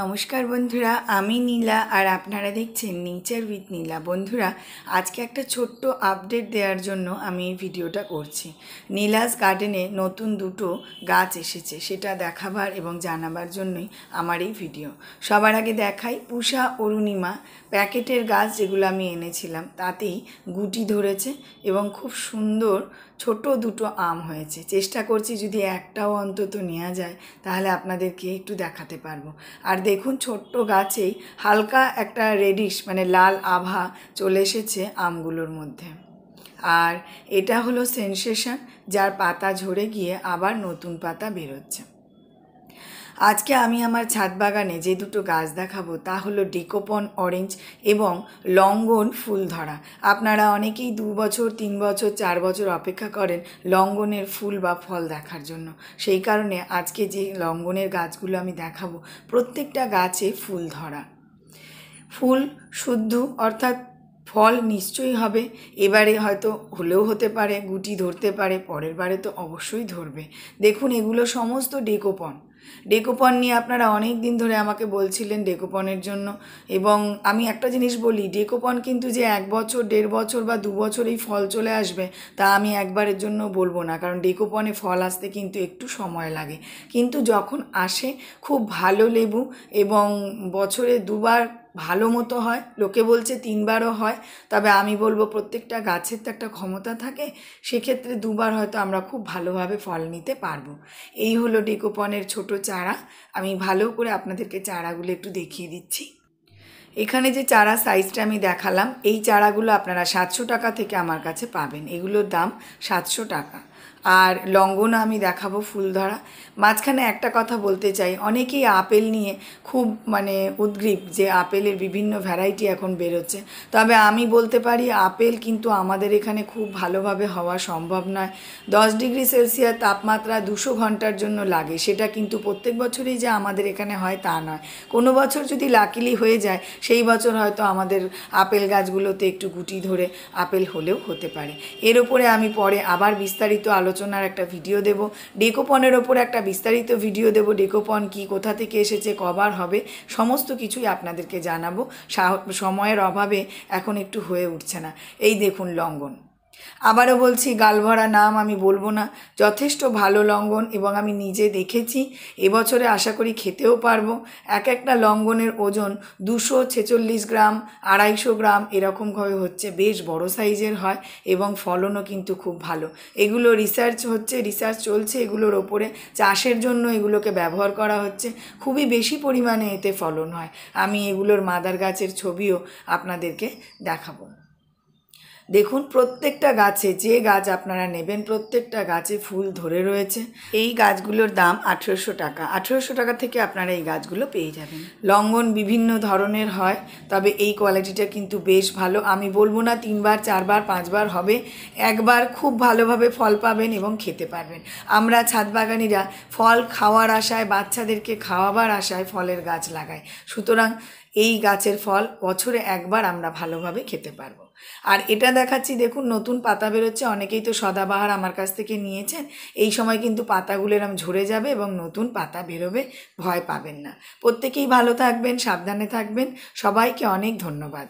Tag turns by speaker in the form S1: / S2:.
S1: নমস্কার বন্ধুরা আমি নীলা আর আপনারা দেখছেন নেচার উইথ নীলা বন্ধুরা আজকে একটা ছোট্ট আপডেট দেওয়ার জন্য আমি এই ভিডিওটা করছি নীলাস গার্ডেনে নতুন দুটো গাছ এসেছে সেটা দেখাবার এবং জানাবার জন্যই আমার এই ভিডিও সবার আগে দেখাই পুষা অরুণিমা প্যাকেটের গাছ যেগুলো আমি এনেছিলাম তাতেই গুটি ধরেছে এবং খুব সুন্দর ছোট দুটো আম হয়েছে চেষ্টা করছি যদি একটাও অন্তত নেওয়া যায় তাহলে আপনাদেরকে একটু দেখাতে পারবো আর আর দেখুন ছোট্ট গাছেই হালকা একটা রেডিশ মানে লাল আভা চলে এসেছে আমগুলোর মধ্যে আর এটা হলো সেনসেশন যার পাতা ঝরে গিয়ে আবার নতুন পাতা বেরোচ্ছে আজকে আমি আমার ছাদ বাগানে যে দুটো গাছ দেখাবো তা হলো ডেকোপন অরেঞ্জ এবং লঙ্গন ফুল ধরা আপনারা অনেকেই দু বছর তিন বছর চার বছর অপেক্ষা করেন লঙ্গনের ফুল বা ফল দেখার জন্য সেই কারণে আজকে যে লঙ্গনের গাছগুলো আমি দেখাবো প্রত্যেকটা গাছে ফুল ধরা ফুল শুদ্ধ অর্থাৎ ফল নিশ্চয়ই হবে এবারে হয়তো হলেও হতে পারে গুটি ধরতে পারে পরের বারে তো অবশ্যই ধরবে দেখুন এগুলো সমস্ত ডেকোপন ডেকোপন নিয়ে আপনারা অনেক দিন ধরে আমাকে বলছিলেন ডেকোপনের জন্য এবং আমি একটা জিনিস বলি ডেকোপন কিন্তু যে এক বছর দেড় বছর বা দু বছর এই ফল চলে আসবে তা আমি একবারের জন্য বলবো না কারণ ডেকোপনে ফল আসতে কিন্তু একটু সময় লাগে কিন্তু যখন আসে খুব ভালো লেবু এবং বছরে দুবার ভালো মতো হয় লোকে বলছে তিনবারও হয় তবে আমি বলবো প্রত্যেকটা গাছের তো একটা ক্ষমতা থাকে সেক্ষেত্রে দুবার হয়তো আমরা খুব ভালোভাবে ফল নিতে পারবো এই হলো ডেকোপনের ছোট চারা আমি ভালো করে আপনাদেরকে চারাগুলো একটু দেখিয়ে দিচ্ছি এখানে যে চারা সাইজটা আমি দেখালাম এই চারাগুলো আপনারা সাতশো টাকা থেকে আমার কাছে পাবেন এগুলোর দাম সাতশো টাকা আর লঙ্গনও আমি দেখাবো ফুলধরা মাঝখানে একটা কথা বলতে চাই অনেকেই আপেল নিয়ে খুব মানে উদ্গ্রীব যে আপেলের বিভিন্ন ভ্যারাইটি এখন বেরোচ্ছে তবে আমি বলতে পারি আপেল কিন্তু আমাদের এখানে খুব ভালোভাবে হওয়া সম্ভব নয় দশ ডিগ্রি সেলসিয়াস তাপমাত্রা দুশো ঘন্টার জন্য লাগে সেটা কিন্তু প্রত্যেক বছরই যে আমাদের এখানে হয় তা নয় কোনো বছর যদি লাকিলি হয়ে যায় সেই বছর হয়তো আমাদের আপেল গাছগুলোতে একটু গুটি ধরে আপেল হলেও হতে পারে এর ওপরে আমি পরে আবার বিস্তারিত আলোচনা আলোচনার একটা ভিডিও দেব ডেকোপনের ওপর একটা বিস্তারিত ভিডিও দেব ডেকোপন কি কোথা থেকে এসেছে কবার হবে সমস্ত কিছুই আপনাদেরকে জানাবো সময়ের অভাবে এখন একটু হয়ে উঠছে না এই দেখুন লঙ্ঘন আবারও বলছি গালভরা নাম আমি বলবো না যথেষ্ট ভালো লঙ্ঘন এবং আমি নিজে দেখেছি এবছরে আশা করি খেতেও পারবো এক একটা লঙ্ঘনের ওজন দুশো ছেচল্লিশ গ্রাম আড়াইশো গ্রাম এরকমভাবে হচ্ছে বেশ বড় সাইজের হয় এবং ফলনও কিন্তু খুব ভালো এগুলো রিসার্চ হচ্ছে রিসার্চ চলছে এগুলোর ওপরে চাষের জন্য এগুলোকে ব্যবহার করা হচ্ছে খুবই বেশি পরিমাণে এতে ফলন হয় আমি এগুলোর মাদার গাছের ছবিও আপনাদেরকে দেখাবো দেখুন প্রত্যেকটা গাছে যে গাছ আপনারা নেবেন প্রত্যেকটা গাছে ফুল ধরে রয়েছে এই গাছগুলোর দাম আঠেরোশো টাকা আঠেরোশো টাকা থেকে আপনারা এই গাছগুলো পেয়ে যাবেন লঙ্গন বিভিন্ন ধরনের হয় তবে এই কোয়ালিটিটা কিন্তু বেশ ভালো আমি বলবো না তিনবার চারবার পাঁচবার হবে একবার খুব ভালোভাবে ফল পাবেন এবং খেতে পারবেন আমরা ছাদ বাগানিরা ফল খাওয়ার আশায় বাচ্চাদেরকে খাওয়াবার আশায় ফলের গাছ লাগাই সুতরাং এই গাছের ফল বছরে একবার আমরা ভালোভাবে খেতে পারবো আর এটা দেখাচ্ছি দেখুন নতুন পাতা বেরোচ্ছে অনেকেই তো সদাবাহার আমার কাছ থেকে নিয়েছেন এই সময় কিন্তু পাতাগুলো এরম ঝরে যাবে এবং নতুন পাতা বেরোবে ভয় পাবেন না প্রত্যেকেই ভালো থাকবেন সাবধানে থাকবেন সবাইকে অনেক ধন্যবাদ